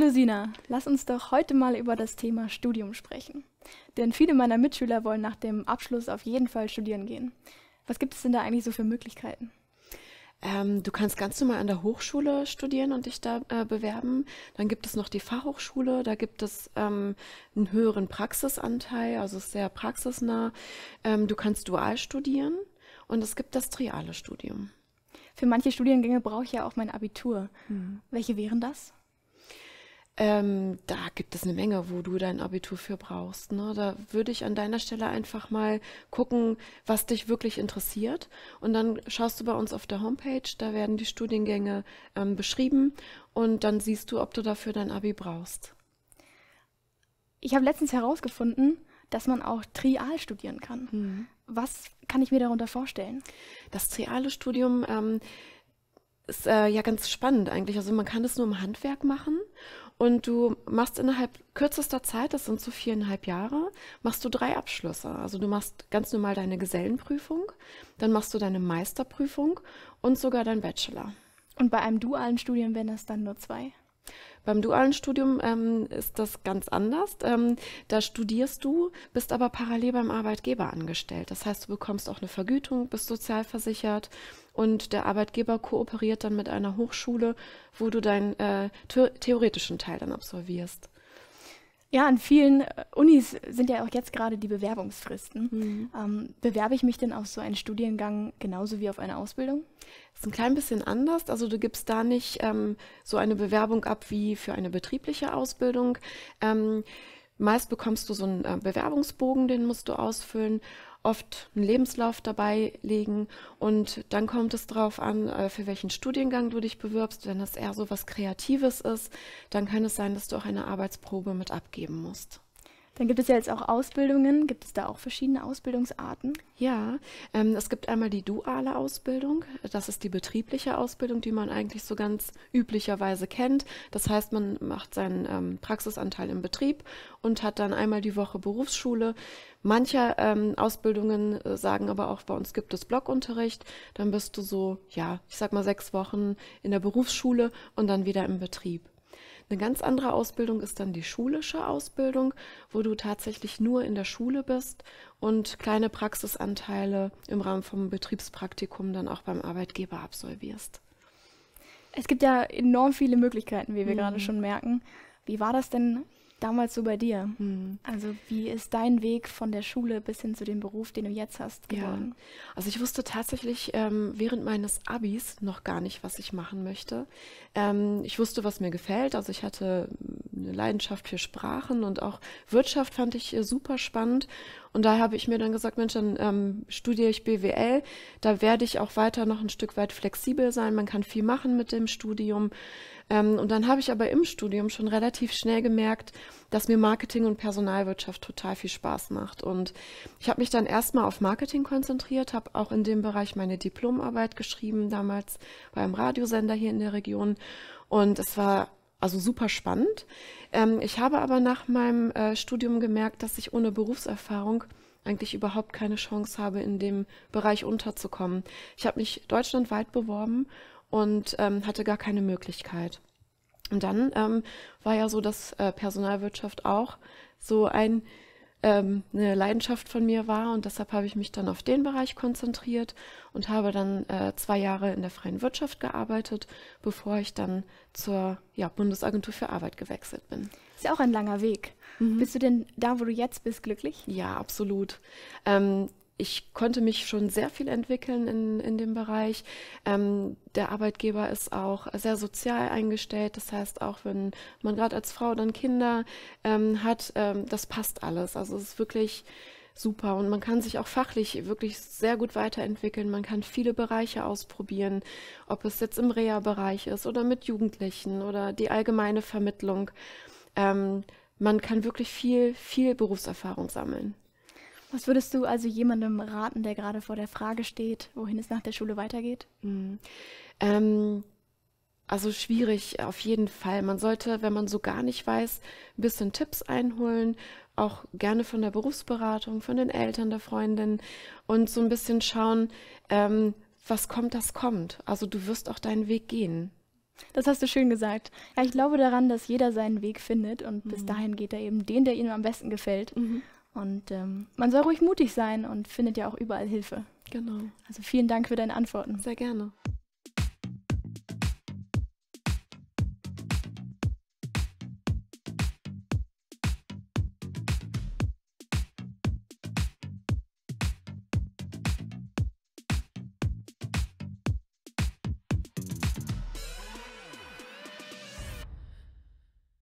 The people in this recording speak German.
Hallo Sina, lass uns doch heute mal über das Thema Studium sprechen. Denn viele meiner Mitschüler wollen nach dem Abschluss auf jeden Fall studieren gehen. Was gibt es denn da eigentlich so für Möglichkeiten? Ähm, du kannst ganz normal an der Hochschule studieren und dich da äh, bewerben. Dann gibt es noch die Fachhochschule, da gibt es ähm, einen höheren Praxisanteil, also sehr praxisnah. Ähm, du kannst dual studieren und es gibt das triale Studium. Für manche Studiengänge brauche ich ja auch mein Abitur. Hm. Welche wären das? Ähm, da gibt es eine Menge, wo du dein Abitur für brauchst. Ne? Da würde ich an deiner Stelle einfach mal gucken, was dich wirklich interessiert. Und dann schaust du bei uns auf der Homepage, da werden die Studiengänge ähm, beschrieben und dann siehst du, ob du dafür dein Abi brauchst. Ich habe letztens herausgefunden, dass man auch trial studieren kann. Mhm. Was kann ich mir darunter vorstellen? Das triale Studium ähm, ist äh, ja ganz spannend eigentlich. Also man kann es nur im Handwerk machen und du machst innerhalb kürzester Zeit, das sind so viereinhalb Jahre, machst du drei Abschlüsse. Also du machst ganz normal deine Gesellenprüfung, dann machst du deine Meisterprüfung und sogar dein Bachelor. Und bei einem dualen Studium wären das dann nur zwei? Beim dualen Studium ähm, ist das ganz anders. Ähm, da studierst du, bist aber parallel beim Arbeitgeber angestellt. Das heißt, du bekommst auch eine Vergütung, bist sozialversichert und der Arbeitgeber kooperiert dann mit einer Hochschule, wo du deinen äh, theoretischen Teil dann absolvierst. Ja, an vielen äh, Unis sind ja auch jetzt gerade die Bewerbungsfristen. Mhm. Ähm, bewerbe ich mich denn auf so einen Studiengang genauso wie auf eine Ausbildung? Das ist ein klein bisschen anders. Also du gibst da nicht ähm, so eine Bewerbung ab wie für eine betriebliche Ausbildung. Ähm, meist bekommst du so einen äh, Bewerbungsbogen, den musst du ausfüllen oft einen Lebenslauf dabei legen und dann kommt es darauf an, äh, für welchen Studiengang du dich bewirbst. Wenn das eher so was Kreatives ist, dann kann es sein, dass du auch eine Arbeitsprobe mit abgeben musst. Dann gibt es ja jetzt auch Ausbildungen. Gibt es da auch verschiedene Ausbildungsarten? Ja, ähm, es gibt einmal die duale Ausbildung. Das ist die betriebliche Ausbildung, die man eigentlich so ganz üblicherweise kennt. Das heißt, man macht seinen ähm, Praxisanteil im Betrieb und hat dann einmal die Woche Berufsschule. Manche ähm, Ausbildungen äh, sagen aber auch, bei uns gibt es Blockunterricht. Dann bist du so, ja, ich sag mal sechs Wochen in der Berufsschule und dann wieder im Betrieb. Eine ganz andere Ausbildung ist dann die schulische Ausbildung, wo du tatsächlich nur in der Schule bist und kleine Praxisanteile im Rahmen vom Betriebspraktikum dann auch beim Arbeitgeber absolvierst. Es gibt ja enorm viele Möglichkeiten, wie wir mhm. gerade schon merken. Wie war das denn damals so bei dir? Mhm. Also wie ist dein Weg von der Schule bis hin zu dem Beruf, den du jetzt hast, geworden? Ja. Also ich wusste tatsächlich ähm, während meines Abis noch gar nicht, was ich machen möchte. Ähm, ich wusste, was mir gefällt. Also ich hatte eine Leidenschaft für Sprachen und auch Wirtschaft fand ich äh, super spannend. Und da habe ich mir dann gesagt, Mensch, dann ähm, studiere ich BWL. Da werde ich auch weiter noch ein Stück weit flexibel sein. Man kann viel machen mit dem Studium. Ähm, und dann habe ich aber im Studium schon relativ schnell gemerkt, dass mir Marketing und Personalwirtschaft total viel Spaß macht. Und ich habe mich dann erstmal auf Marketing konzentriert, habe auch in dem Bereich meine Diplomarbeit geschrieben, damals beim Radiosender hier in der Region. Und es war also super spannend. Ähm, ich habe aber nach meinem äh, Studium gemerkt, dass ich ohne Berufserfahrung eigentlich überhaupt keine Chance habe, in dem Bereich unterzukommen. Ich habe mich deutschlandweit beworben und ähm, hatte gar keine Möglichkeit. Und dann ähm, war ja so, dass äh, Personalwirtschaft auch so ein ähm, eine Leidenschaft von mir war und deshalb habe ich mich dann auf den Bereich konzentriert und habe dann äh, zwei Jahre in der freien Wirtschaft gearbeitet, bevor ich dann zur ja, Bundesagentur für Arbeit gewechselt bin. Ist ja auch ein langer Weg. Mhm. Bist du denn da, wo du jetzt bist, glücklich? Ja, absolut. Ähm, ich konnte mich schon sehr viel entwickeln in, in dem Bereich. Ähm, der Arbeitgeber ist auch sehr sozial eingestellt. Das heißt, auch wenn man gerade als Frau dann Kinder ähm, hat, ähm, das passt alles. Also es ist wirklich super und man kann sich auch fachlich wirklich sehr gut weiterentwickeln. Man kann viele Bereiche ausprobieren, ob es jetzt im Reha-Bereich ist oder mit Jugendlichen oder die allgemeine Vermittlung. Ähm, man kann wirklich viel, viel Berufserfahrung sammeln. Was würdest du also jemandem raten, der gerade vor der Frage steht, wohin es nach der Schule weitergeht? Mhm. Ähm, also schwierig, auf jeden Fall. Man sollte, wenn man so gar nicht weiß, ein bisschen Tipps einholen, auch gerne von der Berufsberatung, von den Eltern, der Freundin und so ein bisschen schauen, ähm, was kommt, das kommt. Also du wirst auch deinen Weg gehen. Das hast du schön gesagt. Ja, ich glaube daran, dass jeder seinen Weg findet und mhm. bis hm. dahin geht er eben den, der ihm am besten gefällt. Mhm. Und ähm, man soll ruhig mutig sein und findet ja auch überall Hilfe. Genau. Also vielen Dank für deine Antworten. Sehr gerne.